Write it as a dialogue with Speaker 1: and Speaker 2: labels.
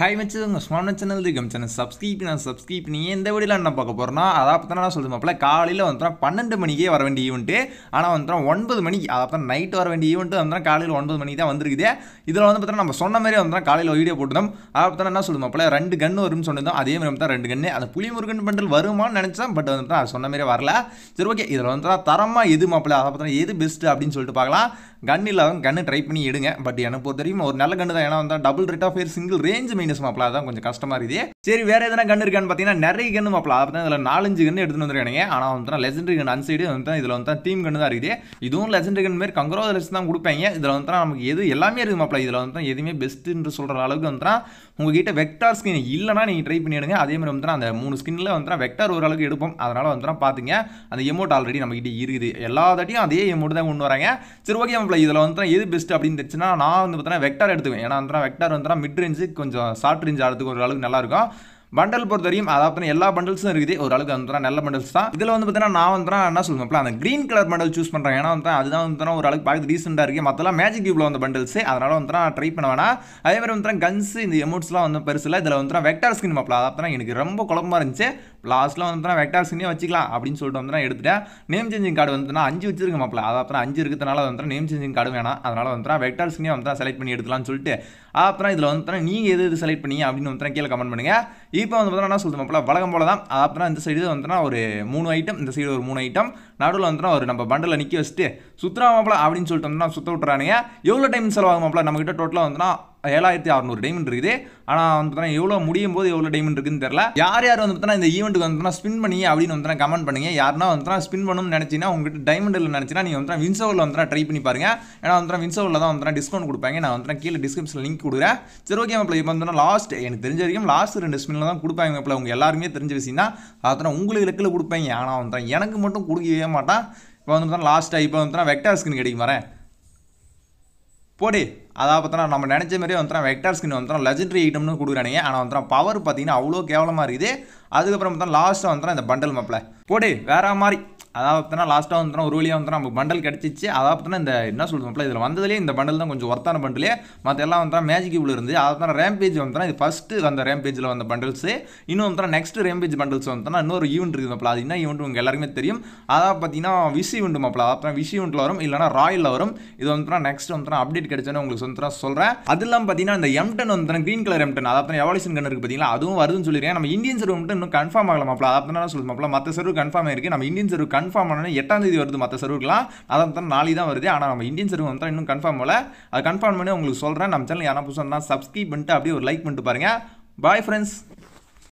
Speaker 1: hi உங்கள் சொன்ன channel இருக்கும் சேனல் சப்ஸ்கிரைப் நான் சப்ஸ்கிரைப் பண்ணி எந்த வழியில் என்ன பார்க்க போகிறோம்னா அதை பற்றி நான் சொல்லுது மாப்பிள்ள காலையில் வந்துடும் பன்னெண்டு மணிக்கே வர வேண்டிய ஈவெண்ட்டு ஆனால் வந்துடும் ஒன்பது மணிக்கு அதை பார்த்தா நைட் வர வேண்டிய ஈவெண்ட்டு வந்துடும் காலையில் ஒன்பது மணிக்கு தான் வந்துருக்குது இதில் வந்து பார்த்தா நம்ம சொன்ன மாதிரி வந்துடும் காலையில் வீடியோ போட்டுருந்தோம் அதை பார்த்தா என்ன சொல்லுது மாப்பிள்ள ரெண்டு கன்று வரும்னு சொன்னதும் அதே மாதிரி தான் ரெண்டு கன்று அந்த முருகன் பண்டல் வருமானு நினச்சேன் பட் வந்து அது சொன்ன மாதிரி வரல சரி ஓகே இதில் வந்து தரமாக எது மாப்பிள்ள அதை பார்த்தா எது பெஸ்ட்டு அப்படின்னு சொல்லிட்டு பார்க்கலாம் கன் இல்லாதவங்க கன்று ட்ரை பண்ணி எடுங்க பட் எனக்கு பொறுத்த வரைக்கும் ஒரு நல்ல கன்று தான் ஏன்னா வந்தால் double rate of fire single range minus மாப்பிளா தான் கொஞ்சம் கஷ்டமாக இருக்குது சரி வேறு எதனா கன்று இருக்கான்னு பார்த்தீங்கன்னா நிறைய கன்று மாப்பிள அதை இதில் நாலஞ்சு கன்று எடுத்துகிட்டு வந்துருக்கானுங்க ஆனால் வந்து லெஜண்டரி கன் அன் சைடு வந்து இதில் வந்து டீம் கன்று தான் இருக்குது இதுவும் லெஜண்டரி கன் மாரி கங்கரோ லெஸ் தான் கொடுப்பாங்க இதில் வந்து நமக்கு எது எல்லாமே இருக்குது மாப்பிள இதில் வந்து எதுவுமே பெஸ்ட்டுன்னு சொல்கிற அளவுக்கு வந்து உங்ககிட்ட வெக்டார் ஸ்கின் இல்லைனா நீங்கள் ட்ரை எடுங்க அதே மாதிரி வந்து அந்த மூணு ஸ்கின்ல வந்து வெக்டார் ஓரளவுக்கு எடுப்போம் அதனால் வந்து பார்த்துங்க அந்த எமௌண்ட் ஆல்ரெடி நம்மகிட்ட இருக்குது எல்லா அதே எமௌண்ட் தான் கொண்டு வராங்க சரி ஓகே இதில் வந்து எது பெஸ்ட் அப்படின்னு தெரிச்சுன்னா நான் வந்து பார்த்தீங்கன்னா வெக்டார் எடுத்துக்குவேன் ஏன்னா வந்து வெக்டார் வந்து மிட் ரேஞ்சு கொஞ்சம் ஷார்ட் ரேஞ்ச் ஆடுறதுக்கு ஒரு அளவுக்கு நல்லாயிருக்கும் பண்டல் பொறுத்த வரையும் அதாவது எல்லா பண்டல்ஸும் இருக்குது ஓரளவுக்கு வந்து நல்ல பண்டல்ஸ் தான் இதில் வந்து பார்த்தீங்கன்னா நான் வந்து என்ன சொல்லுவேன் அந்த கிரீன் கலர் பண்டல் சூஸ் பண்ணுறேன் ஏன்னா வந்து அதுதான் வந்து ஒரு அளவுக்கு பார்த்து ரீசெண்டாக இருக்குது மற்றலாம் மேஜிக் கியூப்ல வந்த பண்டல்ஸ் அதனால் வந்து நான் ட்ரை பண்ண வேணா அதே மாதிரி வந்து கன்ஸ் இந்த எமௌண்ட்ஸ்லாம் வந்து பெருசில் இதில் வந்து வெக்டார் ஸ்கின் மாப்பிள அதாவது எனக்கு ரொம்ப குழம்பா இருந்துச்சு லாஸ்ட்டில் வந்து வெக்டார் ஸ்கின்னே வச்சுக்கலாம் அப்படின்னு சொல்லிட்டு வந்து நான் எடுத்துட்டேன் நேம் சேஞ்சிங் கார்டு வந்து அஞ்சு வச்சிருக்க மாப்பிள அதாவது அஞ்சு இருக்கிறதுனால வந்து நேம் சேஞ்சிங் கார்டு வேணாம் அதனால் வந்து வெக்டார் ஸ்கின்னே வந்து செலக்ட் பண்ணி எடுக்கலாம்னு சொல்லிட்டு அப்புறம் இதில் வந்து நீங்கள் எது எது செலக்ட் பண்ணி அப்படின்னு வந்து கீழே கமெண்ட் பண்ணுங்கள் இப்போ வந்து பார்த்தோன்னா என்ன சொல்லுது மாப்பிள வழக்கம் போல தான் அப்புறம் இந்த சைடு வந்துன்னா ஒரு மூணு ஐட்டம் இந்த சைடு ஒரு மூணு ஐட்டம் நடுவில் வந்துனா ஒரு நம்ம பண்டில் நிற்க வச்சுட்டு சுற்றுலா மாப்பிள அப்படின்னு வந்துன்னா சுற்ற விட்டுறானுங்க எவ்வளோ டைம் செலவாகும் மாப்பிள நம்மக்கிட்ட டோட்டலாக வந்துன்னா ஏழாயிரத்தி அறநூறு டைமண்ட் இருக்குது ஆனால் வந்து பார்த்தீங்கன்னா எவ்வளோ முடியும் போது எவ்வளோ டைமண்ட் இருக்குன்னு தெரியல யார் யார் வந்து பார்த்தீங்கன்னா இந்த ஈவெண்ட்டுக்கு வந்து ஸ்பின் பண்ணி அப்படின்னு வந்து கமெண்ட் பண்ணுங்க யாருன்னா வந்து ஸ்பின் பண்ணணும்னு நினச்சின்னா டைமண்ட் டைமண்டில் நினச்சினா நீங்கள் வந்து வின்சோவில் வந்து ட்ரை பண்ணி பாருங்க ஏன்னா வந்து வின்சோவில் தான் வந்து டிஸ்கவுண்ட் கொடுப்பாங்க நான் வந்து கீழே டிஸ்கிரிப்ஷன் லிங்க் கொடுக்குறேன் சரி ஓகே மேப்பில் இப்போ வந்து லாஸ்ட் எனக்கு தெரிஞ்ச வரைக்கும் லாஸ்ட் ரெண்டு ஸ்பின்ல தான் கொடுப்பாங்க மேப்பில் உங்கள் எல்லாருமே தெரிஞ்ச விஷயம் தான் உங்களுக்கு லெக்கில் கொடுப்பாங்க ஆனால் வந்து எனக்கு மட்டும் கொடுக்கவே மாட்டான் இப்போ வந்து லாஸ்ட்டாக இப்போ வந்து வெக்டர் ஸ்கின் கிடைக்கும் வரேன் போடி அதாவது பார்த்தோம்னா நம்ம நினச்ச மாதிரி வந்துட்டா வெக்டார் ஸ்கின் வந்துட்டோம் லெஜண்டரி ஐட்டம்னு கொடுக்குறானுங்க ஆனால் வந்துட்டோம் பவர் பார்த்தீங்கன்னா அவ்வளோ கேவலமாக இருக்குது அதுக்கப்புறம் பார்த்தா லாஸ்ட்டாக வந்துட்டோம் இந்த பண்டல் மேப்பில் போடி வேற மாதிரி அதாவது பார்த்தோன்னா லாஸ்ட்டாக வந்துடும் ஒரு வழியாக வந்துடும் நமக்கு பண்டல் கிடச்சிச்சு அதாவது பார்த்தோன்னா இந்த என்ன சொல்லுவோம்ல இதில் வந்ததுலேயே இந்த பண்டல் தான் கொஞ்சம் ஒர்த்தான பண்டலே மற்ற எல்லாம் வந்துடும் மேஜிக் இவ்வளோ இருந்து அதை தான் ரேம் பேஜ் வந்துட்டோம் இது ஃபஸ்ட்டு அந்த ரேம் பேஜில் வந்த பண்டல்ஸு இன்னும் வந்துடும் நெக்ஸ்ட் ரேம் பேஜ் பண்டல்ஸ் வந்துட்டா இன்னொரு ஈவெண்ட் இருக்குது மாப்பிள அது என்ன ஈவெண்ட் உங்களுக்கு எல்லாருமே தெரியும் அதாவது பார்த்தீங்கன்னா விசி ஈவெண்ட் மாப்பிள அப்புறம் விஷ் ஈவெண்ட்டில் வரும் இல்லைனா ராயலில் வரும் இது வந்துடும் நெக்ஸ்ட் வந்துடும் அப்டேட் கிடைச்சோன்னு உங்களுக்கு சொந்தரா சொல்கிறேன் அது இல்லாமல் பார்த்தீங்கன்னா இந்த எம்டன் வந்துடும் க்ரீன் கலர் எம்டன் அதாவது எவாலிஷன் கன் இருக்குது பார்த்தீங்களா அதுவும் வருதுன்னு சொல்லிடுறேன் நம்ம இந்தியன் சர்வ் மட்டும் இன்னும் கன்ஃபார்ம் ஆகலாம் மாப்பிள அதாவது சொல்லுது மாப்பிள மற்ற சர்வ் கன்ஃபார்ம் இருக்குது நம்ம இந்தியன் சர்வ் கன் கன்ஃபார்ம் ஆனால் எட்டாம் தேதி வருது மற்ற சர்வருக்குலாம் அதை தான் நாளை தான் வருது ஆனால் நம்ம இந்தியன் சர்வர் வந்து இன்னும் கன்ஃபார்ம் ஆகல அது கன்ஃபார்ம் பண்ணி உங்களுக்கு சொல்கிறேன் நம்ம சேனல் யாரா புதுசாக சப்ஸ்கிரைப் பண்ணிட்டு அப்படியே ஒரு லைக் பண்ணிட்டு பாருங்கள் பாய் ஃப்ரெண்ட்ஸ்